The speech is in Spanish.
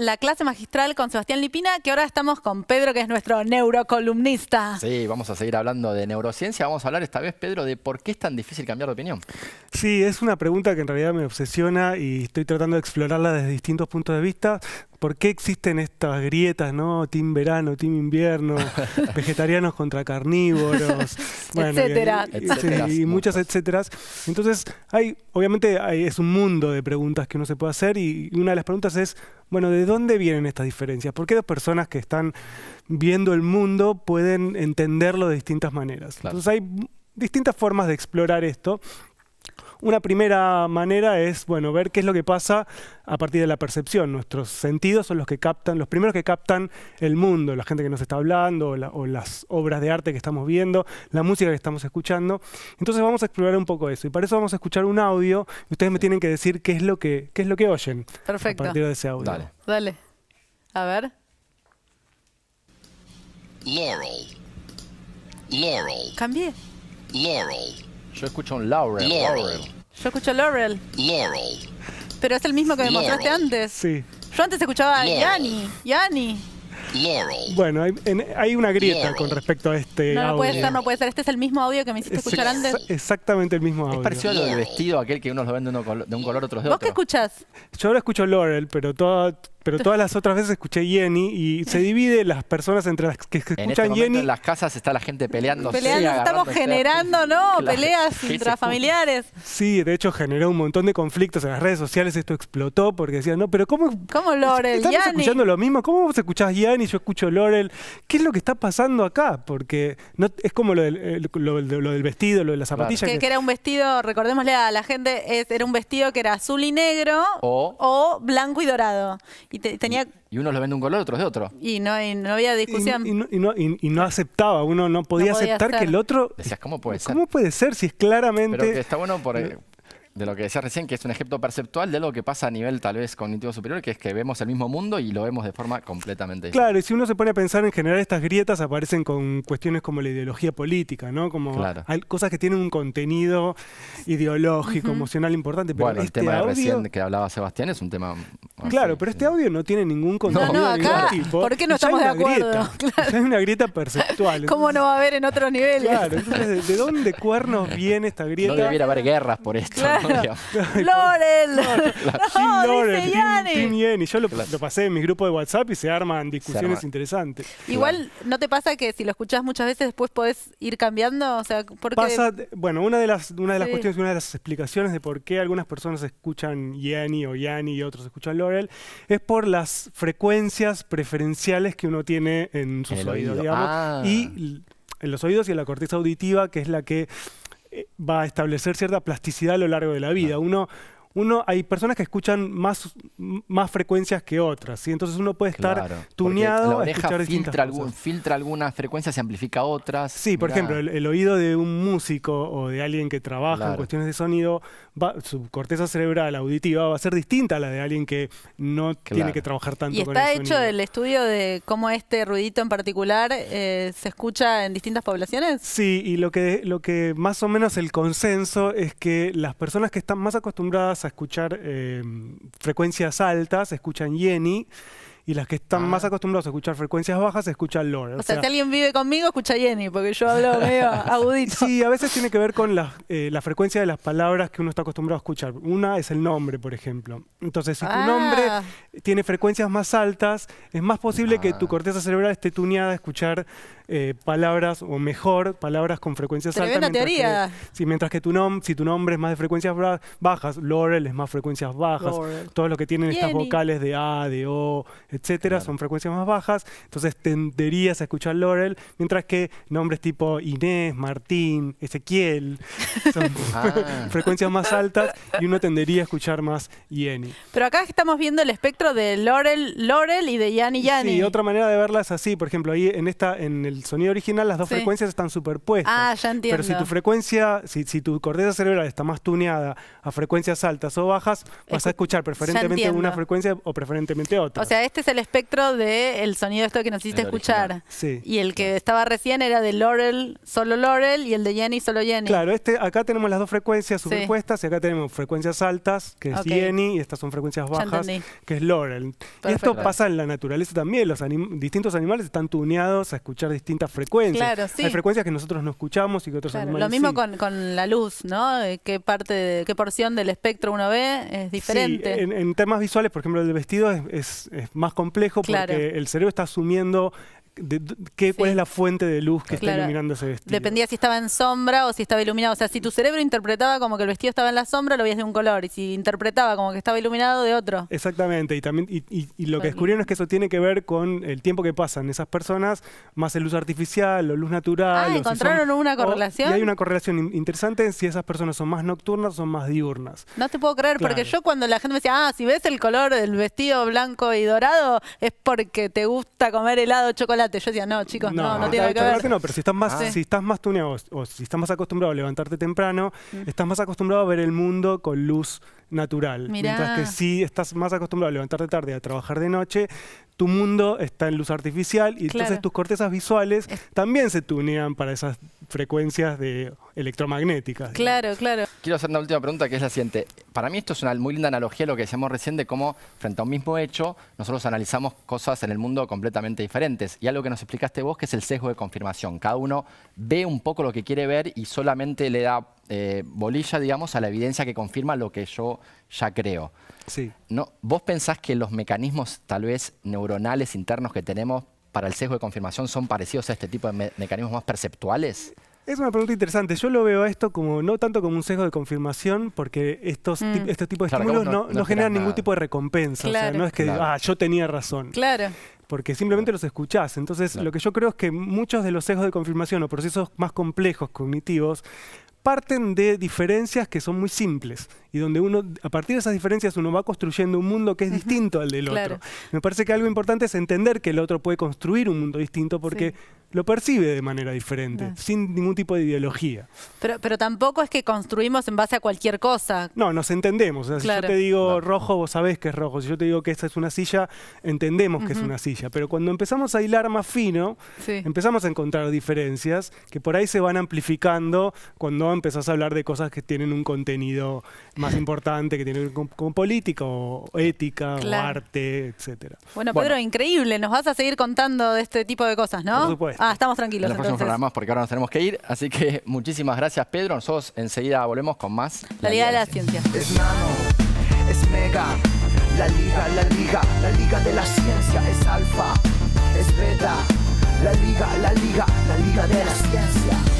la clase magistral con Sebastián Lipina, que ahora estamos con Pedro, que es nuestro neurocolumnista. Sí, vamos a seguir hablando de neurociencia. Vamos a hablar esta vez, Pedro, de por qué es tan difícil cambiar de opinión. Sí, es una pregunta que en realidad me obsesiona y estoy tratando de explorarla desde distintos puntos de vista. ¿Por qué existen estas grietas, no? Team verano, team invierno, vegetarianos contra carnívoros, etcétera. etcétera. y, muchas etcéteras. Entonces, hay, obviamente hay, es un mundo de preguntas que uno se puede hacer y, una de las preguntas es, bueno, ¿de dónde vienen estas diferencias? ¿Por qué dos personas que están viendo el mundo pueden entenderlo de distintas maneras? Entonces hay distintas formas de explorar esto una primera manera es, bueno, ver qué es lo que pasa a partir de la percepción. Nuestros sentidos son los que captan, los primeros que captan el mundo, la gente que nos está hablando, o, las obras de arte que estamos viendo, la música que estamos escuchando. Entonces vamos a explorar un poco eso. Y para eso vamos a escuchar un audio y ustedes me tienen que decir qué es lo que, es lo que oyen. A partir de ese audio. Dale. Dale. A ver. Laurel. Laurel. Cambié. Laurel. Yo escucho un Laurel. Yo escucho Laurel. Laurel. Pero es el mismo que me mostraste antes. Sí. Yo antes escuchaba a Yanni. Yanni. Laurel. Bueno, hay, una grieta con respecto a este No, audio. no puede ser, no puede ser. Este es el mismo audio que me hiciste escuchar antes. exactamente el mismo audio. Es parecido a lo vestido, aquel que unos lo vende de, uno de un color, otros de ¿Vos qué escuchas escuchás? Yo ahora escucho Laurel, pero todo, pero todas las otras veces escuché Jenny y se divide las personas entre las que escuchan en este En las casas está la gente peleando. estamos generando, ¿no? Peleas intrafamiliares. Sí, de hecho generó un montón de conflictos en las redes sociales. Esto explotó porque decían, no, pero ¿cómo? ¿Cómo Lorel? ¿Estamos escuchando lo mismo? ¿Cómo vos escuchás y Yo escucho Lorel. ¿Qué es lo que está pasando acá? Porque no, es como lo del, vestido, lo de las zapatillas. Que, era un vestido, recordémosle a la gente, era un vestido que era azul y negro o blanco y dorado. Y tenía... Y, unos lo venden un color, otros de otro. Y no, no había discusión. Y, no, aceptaba, uno no podía, aceptar que el otro... Decías, ¿cómo puede ser? ¿Cómo puede ser si es claramente... está bueno por, eh, de lo que decía recién, que es un ejemplo perceptual de algo que pasa a nivel tal vez cognitivo superior, que es que vemos el mismo mundo y lo vemos de forma completamente diferente. Claro, y si uno se pone a pensar en general estas grietas aparecen con cuestiones como la ideología política, ¿no? Como hay cosas que tienen un contenido ideológico, emocional importante. Pero el este tema recién que hablaba Sebastián es un tema... claro, pero este audio no tiene ningún contenido. No, no, acá, ¿por qué no estamos de acuerdo? una grieta perceptual. ¿Cómo no va a haber en otros niveles? Claro, entonces, ¿de dónde cuernos viene esta grieta? No debiera haber guerras por esto. Lorel. Yo lo, pasé en mi grupo de WhatsApp y se arman discusiones interesantes. Igual, ¿no te pasa que si lo escuchás muchas veces después podés ir cambiando? O sea, bueno, una de las, una de las cuestiones, una de las explicaciones de por qué algunas personas escuchan Yanni o Yanni y otros escuchan Lorel es por las frecuencias preferenciales que uno tiene en sus oídos, digamos. Ah. Y en los oídos y en la corteza auditiva, que es la que eh, va a establecer cierta plasticidad a lo largo de la vida. Uno, uno, hay personas que escuchan más, más frecuencias que otras, entonces uno puede estar tuneado filtra, algún, filtra algunas frecuencias se amplifica otras. Sí, por ejemplo, el, oído de un músico o de alguien que trabaja en cuestiones de sonido, su corteza cerebral auditiva va a ser distinta a la de alguien que no tiene que trabajar tanto con el sonido. ¿Está hecho el estudio de cómo este ruidito en particular eh, se escucha en distintas poblaciones? Sí, y lo que, lo que más o menos el consenso es que las personas que están más acostumbradas a escuchar eh, frecuencias altas escuchan Jenny y las que están ah. más acostumbrados a escuchar frecuencias bajas escuchan Lore. O, sea, si alguien vive conmigo, escucha Jenny, porque yo hablo medio agudito. Sí, a veces tiene que ver con eh, la, frecuencia de las palabras que uno está acostumbrado a escuchar. Una es el nombre, por ejemplo. Entonces, si tu ah. nombre tiene frecuencias más altas, es más posible que tu ah. corteza cerebral esté tuneada a escuchar eh, palabras, o mejor, palabras con frecuencias altas. mientras que tu nom si tu nombre es más de frecuencias bajas, Laurel es más frecuencias bajas. Todos Todo lo que tienen estas vocales de A, de O, etcétera, son frecuencias más bajas. Entonces tenderías a escuchar Laurel, mientras que nombres tipo Inés, Martín, Ezequiel, son ah. frecuencias más altas y uno tendería a escuchar más Yeni. Pero acá estamos viendo el espectro de Laurel, Laurel y de Yani, Yanni. Sí, otra manera de verlas así, por ejemplo, ahí en esta, en el el sonido original, las dos frecuencias están superpuestas. Ah, ya entiendo. Pero si tu frecuencia, si, tu corteza cerebral está más tuneada a frecuencias altas o bajas, vas a escuchar preferentemente una frecuencia o preferentemente otra. O sea, este es el espectro del sonido esto que nos hiciste escuchar. Sí. Y el que estaba recién era de Laurel, solo Laurel, y el de Jenny, solo Jenny. Claro, este, acá tenemos las dos frecuencias superpuestas y acá tenemos frecuencias altas, que es Jenny, y estas son frecuencias bajas, que es Laurel. esto pasa en la naturaleza también. Los distintos animales están tuneados a escuchar distintos frecuencias. Hay frecuencias que nosotros no escuchamos y que otros claro, animales Lo mismo con, la luz, ¿no? Eh, ¿Qué parte, qué porción del espectro uno ve es diferente? Sí, en, temas visuales, por ejemplo, el vestido es, más complejo porque el cerebro está asumiendo cuál es la fuente de luz que está iluminando ese vestido. Dependía si estaba en sombra o si estaba iluminado. O sea, si tu cerebro interpretaba como que el vestido estaba en la sombra, lo veías de un color. Y si interpretaba como que estaba iluminado, de otro. Exactamente. Y también y, lo que descubrieron es que eso tiene que ver con el tiempo que pasan esas personas, más el luz artificial o luz natural. Ah, encontraron una correlación. y hay una correlación interesante en si esas personas son más nocturnas o son más diurnas. No te puedo creer, porque yo cuando la gente me decía, ah, si ves el color del vestido blanco y dorado, es porque te gusta comer helado, chocolate yo decía, no, chicos, no, no, tiene que ver. No, pero si estás más, si estás más tuneado o si estás más acostumbrado a levantarte temprano, mm. estás más acostumbrado a ver el mundo con luz natural. Mientras que si estás más acostumbrado a levantarte tarde, y a trabajar de noche, tu mundo está en luz artificial y entonces tus cortezas visuales también se tunean para esas frecuencias de electromagnéticas. Claro, claro. Quiero hacer una última pregunta que es la siguiente. Para mí esto es una muy linda analogía a lo que decíamos recién de cómo frente a un mismo hecho nosotros analizamos cosas en el mundo completamente diferentes. Y algo que nos explicaste vos que es el sesgo de confirmación. Cada uno ve un poco lo que quiere ver y solamente le da eh, bolilla, digamos, a la evidencia que confirma lo que yo ya creo. Sí. ¿No? ¿Vos pensás que los mecanismos tal vez neuronales internos que tenemos para el sesgo de confirmación son parecidos a este tipo de mecanismos más perceptuales? Es una pregunta interesante. Yo lo veo a esto como no tanto como un sesgo de confirmación, porque estos mm. este tipo de estímulos no, generan ningún tipo de recompensa. no es que ah, yo tenía razón. Claro. Porque simplemente los escuchás. Entonces, lo que yo creo es que muchos de los sesgos de confirmación o procesos más complejos cognitivos parten de diferencias que son muy simples y donde uno, a partir de esas diferencias, uno va construyendo un mundo que es distinto al del otro. Me parece que algo importante es entender que el otro puede construir un mundo distinto porque lo percibe de manera diferente, sin ningún tipo de ideología. Pero, pero tampoco es que construimos en base a cualquier cosa. No, nos entendemos. Si yo te digo rojo, vos sabés que es rojo. Si yo te digo que esta es una silla, entendemos que es una silla. Pero cuando empezamos a hilar más fino, empezamos a encontrar diferencias que por ahí se van amplificando cuando empezás a hablar de cosas que tienen un contenido más importante, que tienen con, con política o ética o arte, etcétera. Bueno, Pedro, increíble. Nos vas a seguir contando de este tipo de cosas, ¿no? Por supuesto. Ah, estamos tranquilos. En los entonces. próximos programas, porque ahora nos tenemos que ir. Así que muchísimas gracias, Pedro. Nosotros enseguida volvemos con más. La Liga de la Ciencia. Es nano, es mega. La Liga, la Liga, la Liga de la Ciencia. Es alfa, es beta. La Liga, la Liga, la Liga de la Ciencia.